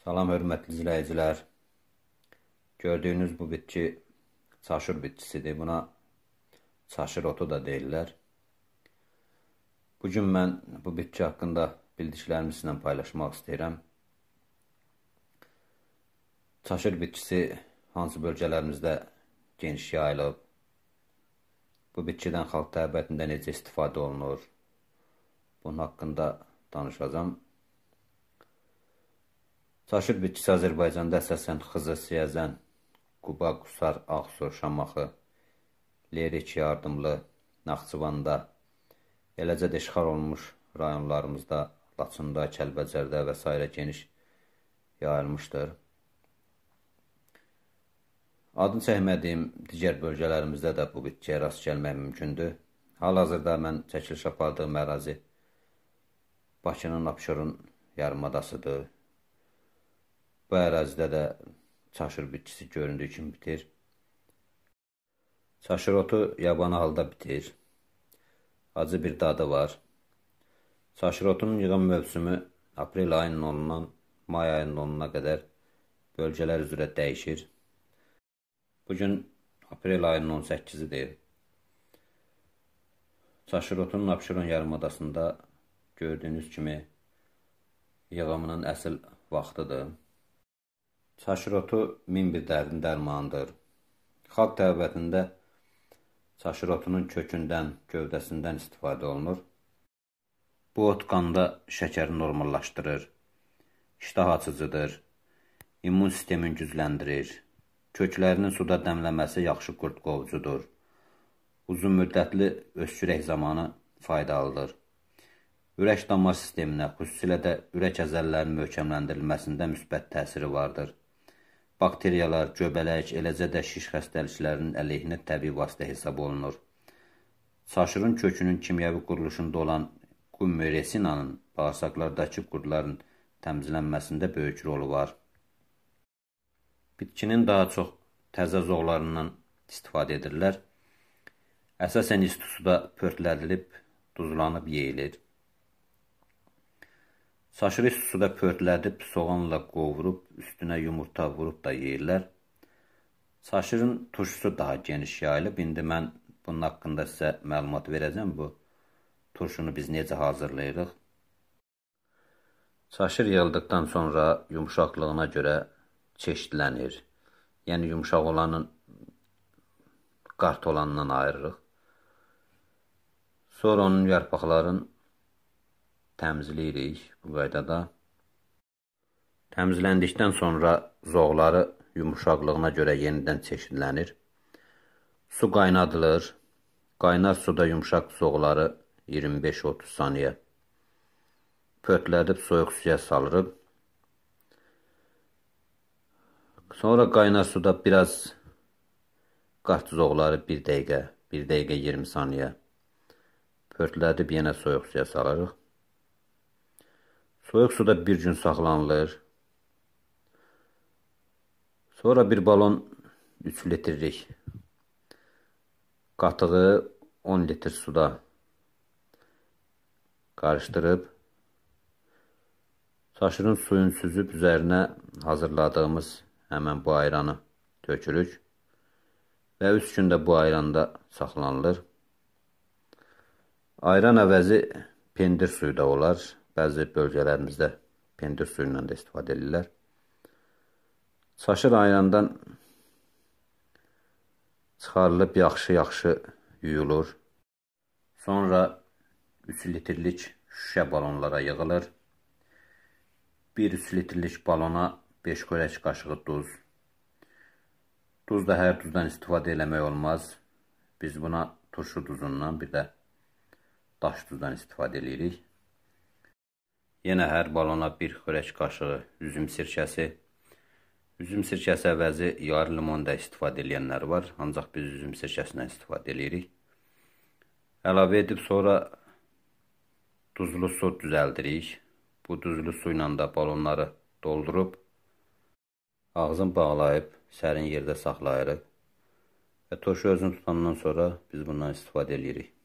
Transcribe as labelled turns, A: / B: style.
A: Salam hörmətli izləyicilər. Gördüyünüz bu bitki çaşır bitkisidir. Buna çaşır otu da deyirlər. Bugün mən bu bitki haqqında bildiklərimi sizinlə paylaşmaq istəyirəm. Çaşır bitkisi hansı bölgələrimizdə geniş yayılıb? Bu bitkidən xalq təbiətində necə istifadə olunur? Bunun haqqında danışacağam. Çaşır bitkisi Azərbaycanda əsasən Xızı, Siyəzən, Quba, Qusar, Ağsu, Şamaxı, Lerik, Yardımlı, Naxçıvanda, eləcə də işğal olunmuş rayonlarımızda, Laçında, Kəlbəcərdə və s. geniş yayılmışdır. Adını çəkmədiyim digər bölgələrimizdə də bu bitkiyə rast gəlmək mümkündür. Hal-hazırda mən çəkiliş apardığım ərazi Bakının Abşorun yarımadasıdır. Bu ərazidə də çaşır bitkisi göründüyü kimi bitir. Çaşır otu yabanı halda bitir. Acı bir dadı var. Çaşır otunun yığım mövsümü aprel ayının 10-dan may ayının 10-una qədər bölgələr üzrə dəyişir. Bugün aprel ayının 18-idir. Çaşır otunun Abşeron yarımadasında gördüyünüz kimi yığımının əsl vaxtıdır. Çaşırotu min bir dərin dərmandır. Xalq təbətində çaşırotunun kökündən, gövdəsindən istifadə olunur. Bu ot qanda şəkəri normallaşdırır, iştah açıcıdır, immun sistemin gücləndirir. Köklərinin suda dəmləməsi yaxşı qurd qovucudur. Uzun müddətli öskürək zamanı faydalıdır. Ürək damar sisteminə, xüsusilə də ürək əzəllərinin möhkəmləndirilməsində müsbət təsiri vardır. Bakteriyalar, göbələk, eləcə də şiş xəstəliklərinin əleyhinə təbii vasitə hesab olunur. Saşırın kökünün kimyəvi quruluşunda olan qummeresinanın bağırsaqlardakı qurdların təmizlənməsində böyük rolu var. Bitkinin daha çox təzə zoğlarından istifadə edirlər. Əsasən istusuda pörtlədilib, duzlanıb yeyilir. Çaşırı suda pörtlədib, soğanla qovurub, üstünə yumurta vurub da yeyirlər. Çaşırın turşusu daha geniş yayılıb. İndi mən bunun haqqında sizə məlumat verəcəm. Bu turşunu biz necə hazırlayırıq? Çaşır yığıldıqdan sonra yumşaqlığına görə çeşidlənir. Yəni yumşaq olanın qart olandan ayırırıq. Sonra onun yarpaqlarının təmizləyirik bu qaydada. Təmizləndikdən sonra zoğları yumuşaqlığına görə yenidən çeşidlənir. Su qaynadılır. Qaynar suda yumşaq zoğları 25-30 saniyə pörtlədib soyuq suya salırıb. Sonra qaynar suda biraz qart zoğları 1 dəqiqə, 1 dəqiqə 20 saniyə pörtlədib yenə soyuq suya salırıq. Soyuq suda bir gün saxlanılır. Sonra bir balon 3 litrlik. Qatığı 10 litr suda qarışdırıb Saçının suyun süzüb üzərinə hazırladığımız həmən bu ayranı tökürük və 3 gündə bu ayranda saxlanılır. Ayran əvəzi pendir suyu da olar. Bəzi bölgələrimizdə pendə suyundan da istifadə edirlər. Çaşır ayrandan çıxarılıb yaxşı-yaxşı yuyulur. Sonra 3 litrlik şüşə balonlara yığılır. 1-3 litrlik balona 5 qorək qaşığı duz. Duz da hər duzdan istifadə eləmək olmaz. Biz buna turşu duzundan bir də daş duzdan istifadə edirik. Yenə hər balona bir xörək qaşığı üzüm sirkəsi. Üzüm sirkəsi əvəzi yarı limon da istifadə edənlər var, ancaq biz üzüm sirkəsindən istifadə edirik. Əlavə edib sonra duzlu su düzəldirik. Bu duzlu su ilə də balonları doldurub ağzını bağlayıb sərin yerdə saxlayırıq. Və turşu özünü tutandan sonra biz bundan istifadə edirik.